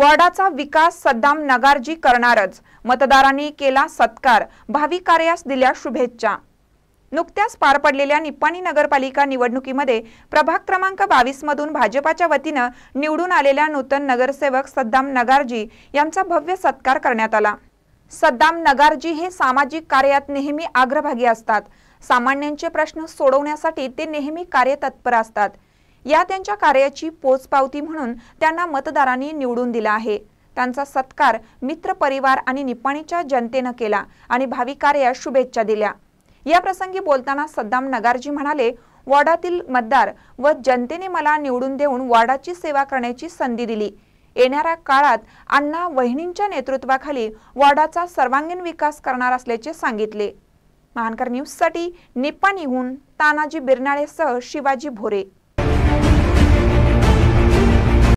वाडाचा विकास सद्दाम नगारजी करणारच मतदारांनी केला सत्कार भावी कार्यास दिल्या शुभेच्छा नुकत्याच पार पडलेल्या निपाणी नगरपालिका निवडणुकीमध्ये प्रभाग क्रमांक बावीस मधून भाजपाच्या वतीनं निवडून आलेल्या नूतन नगरसेवक सद्दाम नगारजी यांचा भव्य सत्कार करण्यात आला सद्दाम नगारजी हे सामाजिक कार्यात नेहमी आग्रभागी असतात सामान्यांचे प्रश्न सोडवण्यासाठी ते नेहमी कार्यतत्पर असतात या त्यांच्या कार्याची पोचपावती म्हणून त्यांना मतदारांनी निवडून दिला आहे त्यांचा सत्कार मित्र परिवार आणि निपाणीच्या जनतेनं केला आणि कार्या शुभेच्छा दिल्या या प्रसंगी बोलताना सद्दाम नगारजी म्हणाले वॉर्डातील मतदार व जनतेने मला निवडून देऊन वॉर्डाची सेवा करण्याची संधी दिली येणाऱ्या काळात अण्णा वहिनींच्या नेतृत्वाखाली वॉर्डाचा सर्वांगीण विकास करणार असल्याचे सांगितले महानकर न्यूजसाठी साठी तानाजी बिरनाळेसह शिवाजी भोरे